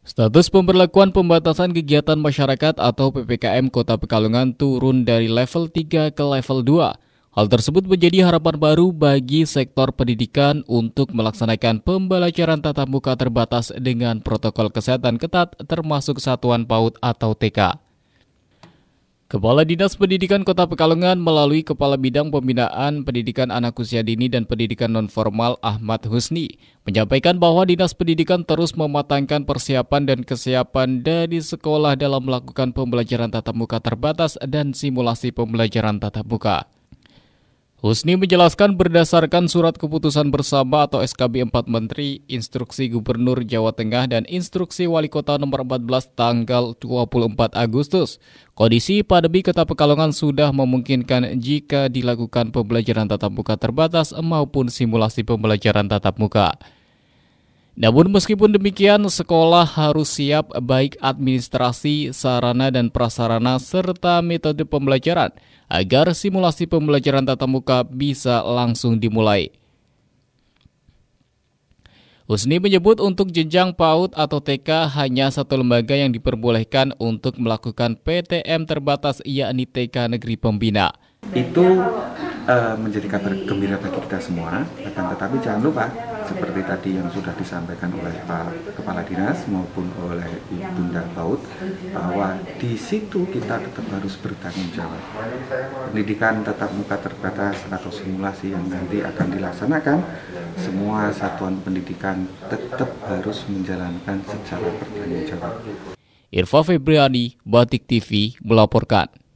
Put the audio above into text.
Status pemberlakuan pembatasan kegiatan masyarakat atau PPKM Kota Pekalongan turun dari level 3 ke level 2. Hal tersebut menjadi harapan baru bagi sektor pendidikan untuk melaksanakan pembelajaran tatap muka terbatas dengan protokol kesehatan ketat termasuk satuan PAUD atau TK. Kepala Dinas Pendidikan Kota Pekalongan melalui Kepala Bidang Pembinaan Pendidikan Anak Usia Dini dan Pendidikan Nonformal Ahmad Husni menyampaikan bahwa Dinas Pendidikan terus mematangkan persiapan dan kesiapan dari sekolah dalam melakukan pembelajaran tatap muka terbatas dan simulasi pembelajaran tatap muka. Husni menjelaskan berdasarkan surat keputusan bersama atau SKB 4 Menteri, instruksi Gubernur Jawa Tengah dan instruksi Wali Kota nomor 14 tanggal 24 Agustus. Kondisi pandemi Kota Pekalongan sudah memungkinkan jika dilakukan pembelajaran tatap muka terbatas maupun simulasi pembelajaran tatap muka. Namun meskipun demikian, sekolah harus siap baik administrasi, sarana dan prasarana serta metode pembelajaran agar simulasi pembelajaran tatap muka bisa langsung dimulai. Husni menyebut untuk jenjang PAUD atau TK hanya satu lembaga yang diperbolehkan untuk melakukan PTM terbatas yakni TK Negeri Pembina. Itu uh, menjadi kabar gembira bagi kita semua. Akan tetapi jangan lupa seperti tadi yang sudah disampaikan oleh Pak Kepala Dinas maupun oleh Bunda Baut bahwa di situ kita tetap harus bertanggung jawab. Pendidikan tetap muka terbatas atau simulasi yang nanti akan dilaksanakan, semua satuan pendidikan tetap harus menjalankan secara bertanggung jawab. Irfa Febriani, Batik TV melaporkan.